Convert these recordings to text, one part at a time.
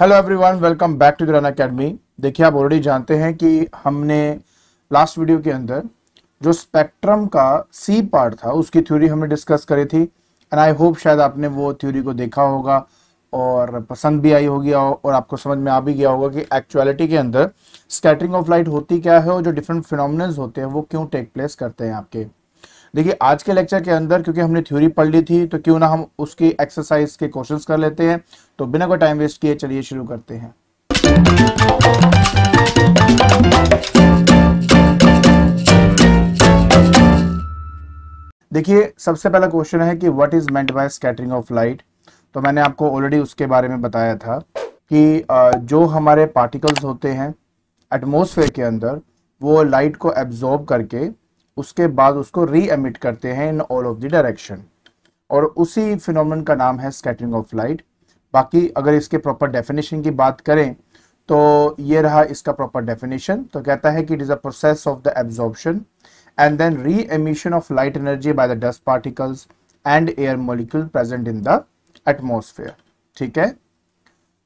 hello everyone welcome back to दुरान academy देखिए आप ऑलरेडी जानते हैं कि हमने लास्ट वीडियो के अंदर जो स्पेक्ट्रम का सी पार्ट था उसकी थ्योरी हमने डिस्कस करी थी एंड आई होप शायद आपने वो थ्योरी को देखा होगा और पसंद भी आई होगी और आपको समझ में आ भी गया होगा कि एक्चुअलिटी के अंदर स्कैटरिंग ऑफ लाइट होती क्या है और जो डिफरेंट फिनोमिनल्स होते हैं वो क्यों टेक प्लेस करते हैं आपके देखिए आज के लेक्चर के अंदर क्योंकि हमने थ्योरी पढ़ ली थी तो क्यों ना हम उसकी एक्सरसाइज के क्वेश्चंस कर लेते हैं तो बिना कोई टाइम वेस्ट किए चलिए शुरू करते हैं देखिए सबसे पहला क्वेश्चन है कि what is meant by scattering of light तो मैंने आपको ऑलरेडी उसके बारे में बताया था कि जो हमारे पार्टिकल्स होते हैं एटमोसफेयर के अंदर वो लाइट को एब्जॉर्ब करके उसके बाद उसको री एमिट करते हैं in all of the direction और उसी फिनोमिन का नाम है स्कैटरिंग ऑफ लाइट बाकी अगर इसके प्रॉपर डेफिनेशन की बात करें तो ये रहा इसका प्रॉपर डेफिनेशन तो कहता है कि it is a process of the absorption and then re emission of light energy by the dust particles and air molecule present in the atmosphere ठीक है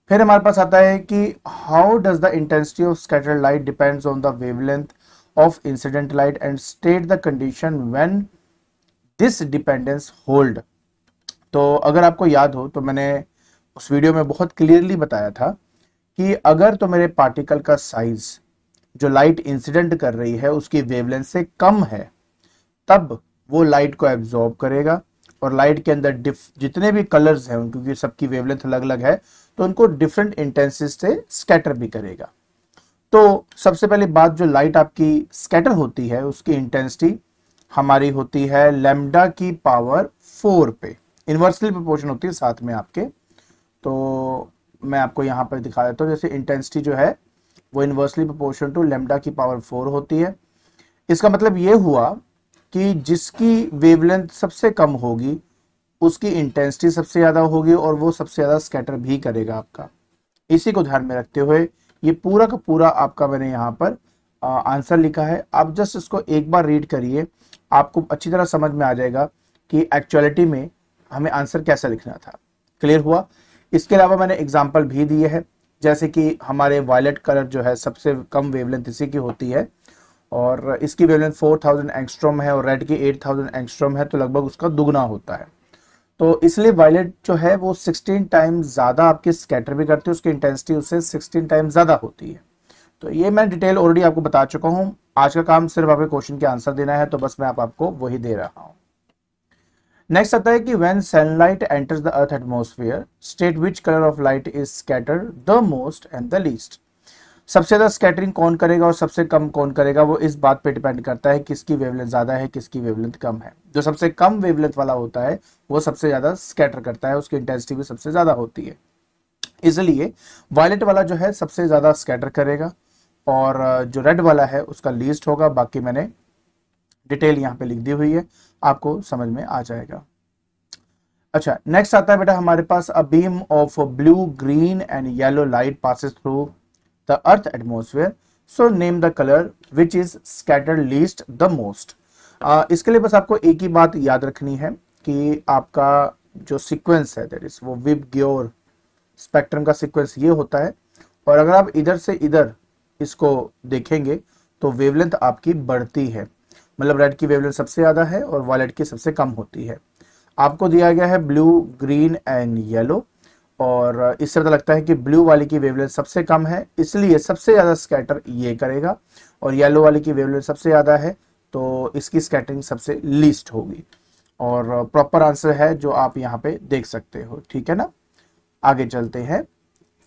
फिर हमारे पास आता है कि how does the intensity of scattered light depends on the wavelength of incident light and state the condition when this dependence hold तो अगर आपको याद हो तो मैंने उस वीडियो में बहुत क्लियरली बताया था कि अगर तो मेरे पार्टिकल का साइज जो लाइट इंसिडेंट कर रही है उसकी वेवलेंथ से कम है तब वो लाइट को एब्जॉर्ब करेगा और लाइट के अंदर डिफ जितने भी कलर्स हैं क्योंकि सबकी वेवलेंथ अलग अलग है तो उनको डिफरेंट इंटेंसिस से स्कैटर भी करेगा तो सबसे पहले बात जो लाइट आपकी स्कैटर होती है उसकी इंटेंसिटी हमारी होती है लेमडा की पावर फोर पे इन्वर्सली प्रोपोर्शन होती है साथ में आपके तो मैं आपको यहां पर दिखा देता हूं जैसे इंटेंसिटी जो है वो इनवर्सली प्रोपोर्शन टू लेमडा की पावर फोर होती है इसका मतलब ये हुआ कि जिसकी वेवलेंथ सबसे कम होगी उसकी इंटेंसिटी सबसे ज़्यादा होगी और वो सबसे ज़्यादा स्कैटर भी करेगा आपका इसी को ध्यान में रखते हुए ये पूरा का पूरा आपका मैंने यहाँ पर आंसर लिखा है आप जस्ट इसको एक बार रीड करिए आपको अच्छी तरह समझ में आ जाएगा कि एक्चुअलिटी में हमें आंसर कैसा लिखना था क्लियर हुआ इसके अलावा मैंने एग्जाम्पल भी दिए है जैसे कि हमारे वायलेट कलर जो है सबसे कम वेवलेंथ इसी की होती है और इसकी वेवलेंथ 4000 एंगस्ट्रोम है और रेड की 8000 एंगस्ट्रोम है तो लगभग उसका दुगना होता है तो इसलिए वायलेट जो है वो 16 टाइम ज़्यादा आपके स्कैटर भी करती है उसकी इंटेंसिटी उससे 16 टाइम ज़्यादा होती है तो ये मैं डिटेल ऑलरेडी आपको बता चुका हूं आज का काम सिर्फ आपके क्वेश्चन के आंसर देना है तो बस मैं आप आपको वही दे रहा हूं नेक्स्ट आता है कि when sunlight enters the earth atmosphere state which colour of light is scattered the most and the least सबसे ज़्यादा स्कैटरिंग कौन करेगा और सबसे कम कौन करेगा वो इस बात पे डिपेंड करता है किसकी वेवलेंथ ज़्यादा है किसकी वेवलेंथ कम है जो सबसे कम वेवलेंथ वाला होता है वो सबसे ज़्यादा स्कैटर करता है उसकी इंटेंसिटी भी सबसे ज़्यादा होती है इसलिए वायलेट वाला जो है सबसे ज़्यादा स्कैटर करेगा और जो रेड वाला है उसका लीस्ट होगा बाकी मैंने डिटेल यहाँ पे लिख दी हुई है आपको समझ में आ जाएगा अच्छा नेक्स्ट आता है बेटा हमारे पास a beam of blue green and yellow light passes through the earth atmosphere so name the color which is scattered least the most uh, इसके लिए बस आपको एक ही बात याद रखनी है कि आपका जो सीक्वेंस है दैट इज वो विब ग्योर स्पेक्ट्रम का सीक्वेंस ये होता है और अगर आप इधर से इधर इसको देखेंगे तो वेवलेंथ आपकी बढ़ती है मतलब रेड की वेवलेंथ सबसे ज़्यादा है और वॉलेट की सबसे कम होती है आपको दिया गया है ब्लू ग्रीन एंड येलो और इस तरह लगता है कि ब्लू वाले की वेवलेंथ सबसे कम है इसलिए सबसे ज़्यादा स्कैटर ये करेगा और येलो वाले की वेवलेंथ सबसे ज़्यादा है तो इसकी स्कैटरिंग सबसे लीस्ट होगी और प्रॉपर आंसर है जो आप यहाँ पे देख सकते हो ठीक है ना आगे चलते हैं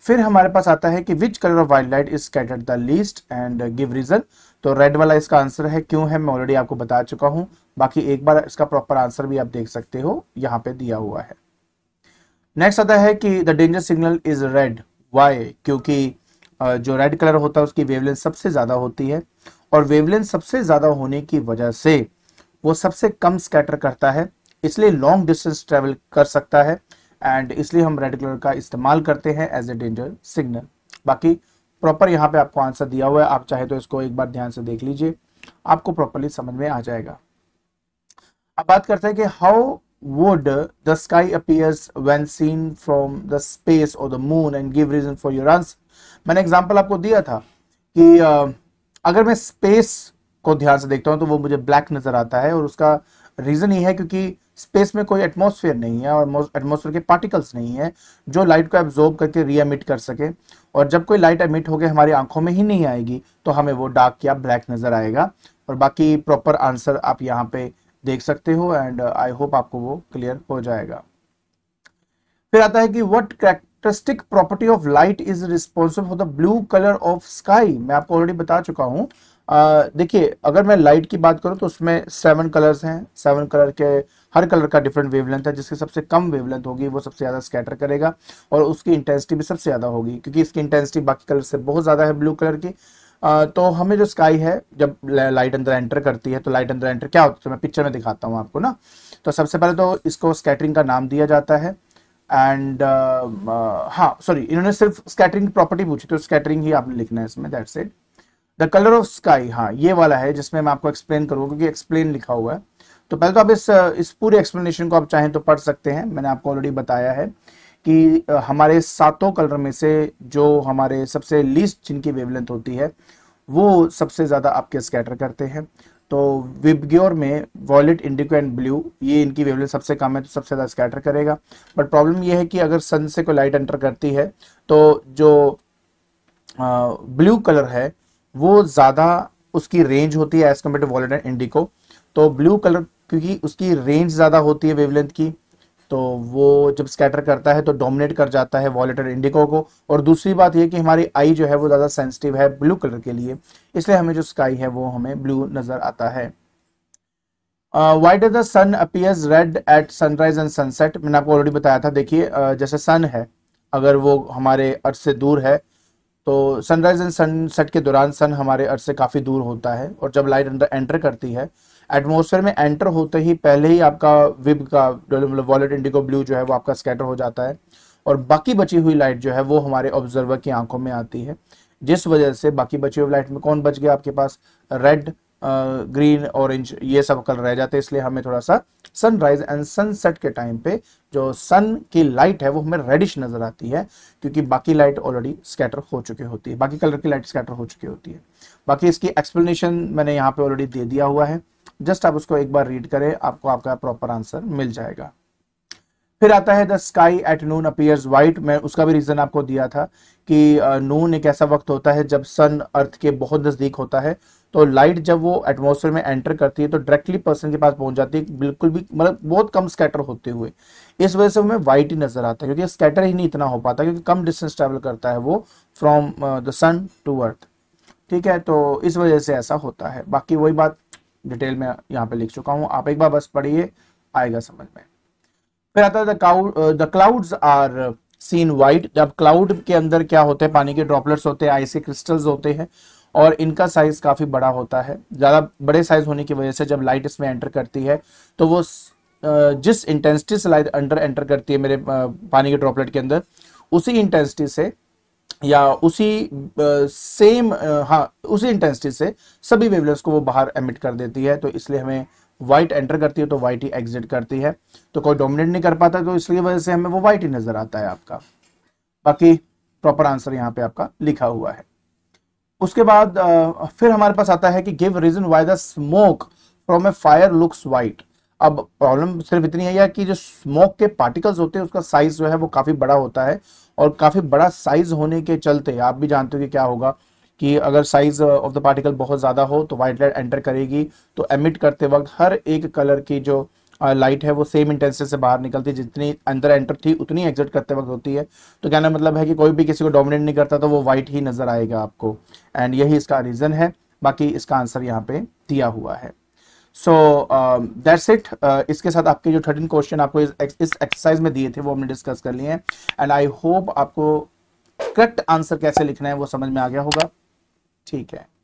फिर हमारे पास आता है कि which colour of white light is scattered the least and give reason तो रेड वाला इसका आंसर है क्यों है मैं ऑलरेडी आपको बता चुका हूं बाकी एक बार इसका प्रॉपर आंसर भी आप देख सकते हो यहाँ पे दिया हुआ है नेक्स्ट आता है कि the danger signal is red why क्योंकि जो रेड कलर होता है उसकी वेवलेंथ सबसे ज़्यादा होती है और वेवलेंथ सबसे ज़्यादा होने की वजह से वो सबसे कम स्कैटर करता है इसलिए लॉन्ग डिस्टेंस ट्रेवल कर सकता है एंड इसलिए हम रेड कलर का इस्तेमाल करते हैं एज ए डेंजर सिग्नल बाकी प्रॉपर यहाँ पे आपको आंसर दिया हुआ है आप चाहे तो इसको एक बार ध्यान से देख लीजिए आपको प्रॉपरली समझ में आ जाएगा अब बात करते हैं कि how would the sky appears when seen from the space or the moon and give reason for your answer मैंने एग्जाम्पल आपको दिया था कि अगर मैं स्पेस को ध्यान से देखता हूँ तो वो मुझे ब्लैक नजर आता है और उसका रीजन ये है क्योंकि स्पेस में कोई एटमॉस्फेयर नहीं है और एटमॉस्फेयर के पार्टिकल्स नहीं है जो लाइट को एब्जॉर्ब करके रीएमिट कर सके और जब कोई लाइट एमिट होकर हमारी आंखों में ही नहीं आएगी तो हमें वो डार्क या ब्लैक नजर आएगा और बाकी प्रॉपर आंसर आप यहाँ पे देख सकते हो एंड आई होप आपको वो क्लियर हो जाएगा फिर आता है कि what characteristic property of light is responsible for the blue colour of sky मैं आपको ऑलरेडी बता चुका हूं uh, देखिए अगर मैं लाइट की बात करूं तो उसमें सेवन कलर्स हैं सेवन कलर के हर कलर का डिफरेंट वेवलेंथ है जिसकी सबसे कम वेवलेंथ होगी वो सबसे ज़्यादा स्कैटर करेगा और उसकी इंटेंसिटी भी सबसे ज़्यादा होगी क्योंकि इसकी इंटेंसिटी बाकी कलर से बहुत ज़्यादा है ब्लू कलर की तो हमें जो स्काई है जब लाइट अंदर एंटर करती है तो लाइट अंदर एंटर क्या होता है तो मैं पिक्चर में दिखाता हूँ आपको ना तो सबसे पहले तो इसको स्कैटरिंग का नाम दिया जाता है एंड हाँ सॉरी इन्होंने सिर्फ स्कैटरिंग प्रॉपर्टी पूछी तो स्कैटरिंग ही आपने लिखना है इसमें that's it the colour of sky हाँ ये वाला है जिसमें मैं आपको एक्सप्लेन करूँगा क्योंकि एक्सप्लेन लिखा हुआ है तो पहले तो आप इस इस पूरे एक्सप्लेनेशन को आप चाहें तो पढ़ सकते हैं मैंने आपको ऑलरेडी बताया है कि हमारे सातों कलर में से जो हमारे सबसे लीस्ट जिनकी वेवलेंथ होती है वो सबसे ज़्यादा आपके स्कैटर करते हैं तो विबग्योर में वॉयलेट इंडिको एंड ब्लू ये इनकी वेवलेंथ सबसे कम है तो सबसे ज़्यादा स्कैटर करेगा बट प्रॉब्लम ये है कि अगर सन से कोई लाइट एंटर करती है तो जो ब्लू कलर है वो ज़्यादा उसकी रेंज होती है as compare to violet and indigo तो ब्लू कलर क्योंकि उसकी रेंज ज़्यादा होती है वेवलेंथ की तो वो जब स्कैटर करता है तो डोमिनेट कर जाता है वॉलेटर इंडिको को और दूसरी बात यह कि हमारी आई जो है वो ज़्यादा सेंसिटिव है ब्लू कलर के लिए इसलिए हमें जो स्काई है वो हमें ब्लू नज़र आता है why does the sun appears red at sunrise and sunset मैंने आपको ऑलरेडी बताया था देखिए uh, जैसे सन है अगर वो हमारे अर्थ से दूर है तो सनराइज एंड सनसेट के दौरान सन हमारे अर्थ से काफ़ी दूर होता है और जब लाइट अंदर एंटर करती है एटमोसफेयर में एंटर होते ही पहले ही आपका विब का वॉलेट इंडिगो ब्लू जो है वो आपका स्कैटर हो जाता है और बाकी बची हुई लाइट जो है वो हमारे ऑब्जर्वर की आंखों में आती है जिस वजह से बाकी बची हुई लाइट में कौन बच गया आपके पास रेड ग्रीन ऑरेंज ये सब कलर रह जाते हैं इसलिए हमें थोड़ा सा सनराइज एंड सनसेट के टाइम पे जो सन की लाइट है वो हमें रेडिश नजर आती है क्योंकि बाकी लाइट ऑलरेडी स्कैटर हो चुकी होती है बाकी कलर की लाइट स्कैटर हो चुकी होती है बाकी इसकी एक्सप्लेनेशन मैंने यहाँ पे ऑलरेडी दे दिया हुआ है जस्ट आप उसको एक बार रीड करें आपको आपका प्रॉपर आंसर मिल जाएगा फिर आता है the sky at noon appears white मैं उसका भी रीजन आपको दिया था कि नून एक ऐसा वक्त होता है जब सन अर्थ के बहुत नजदीक होता है तो लाइट जब वो एटमोसफेयर में एंटर करती है तो डायरेक्टली पर्सन के पास पहुंच जाती है बिल्कुल भी मतलब बहुत कम स्कैटर होते हुए इस वजह से हमें वाइट ही नजर आता है क्योंकि स्कैटर ही नहीं इतना हो पाता क्योंकि कम डिस्टेंस ट्रेवल करता है वो from the sun to earth ठीक है तो इस वजह से ऐसा होता है बाकी वही बात डिटेल में यहाँ पे लिख चुका हूँ आप एक बार बस पढ़िए आएगा समझ में फिर आता है the cloud are seen white जब क्लाउड के अंदर क्या होते हैं पानी के ड्रॉपलेट्स होते हैं आइसी क्रिस्टल्स होते हैं और इनका साइज काफ़ी बड़ा होता है ज़्यादा बड़े साइज होने की वजह से जब लाइट इसमें एंटर करती है तो वो uh, जिस इंटेंसिटी से लाइट अंडर एंटर करती है मेरे uh, पानी के ड्रॉपलेट के अंदर उसी इंटेंसिटी से या उसी सेम हाँ उसी इंटेंसिटी से सभी वेवलेट्स को वो बाहर एमिट कर देती है तो इसलिए हमें वाइट एंटर करती है तो वाइट ही एग्जिट करती है तो कोई डोमिनेट नहीं कर पाता तो इसलिए वजह से हमें वो वाइट ही नजर आता है आपका बाकी प्रॉपर आंसर यहाँ पे आपका लिखा हुआ है उसके बाद फिर हमारे पास आता है कि give reason why the smoke from a fire looks white अब प्रॉब्लम सिर्फ इतनी है या कि जो स्मोक के पार्टिकल्स होते हैं उसका साइज जो है वो काफी बड़ा होता है और काफ़ी बड़ा साइज होने के चलते आप भी जानते हो कि क्या होगा कि अगर साइज ऑफ द पार्टिकल बहुत ज़्यादा हो तो व्हाइट लाइट एंटर करेगी तो एमिट करते वक्त हर एक कलर की जो लाइट है वो सेम इंटेंसिटी से बाहर निकलती है जितनी अंदर एंटर थी उतनी एग्जिट करते वक्त होती है तो कहना मतलब है कि कोई भी किसी को डोमिनेट नहीं करता तो वो वाइट ही नज़र आएगा आपको एंड यही इसका रीज़न है बाकी इसका आंसर यहाँ पे दिया हुआ है सो दैट्स इट इसके साथ आपके जो थर्टीन क्वेश्चन आपको इस एक्सरसाइज में दिए थे वो हमने डिस्कस कर लिए हैं एंड आई होप आपको करेक्ट आंसर कैसे लिखना है वो समझ में आ गया होगा ठीक है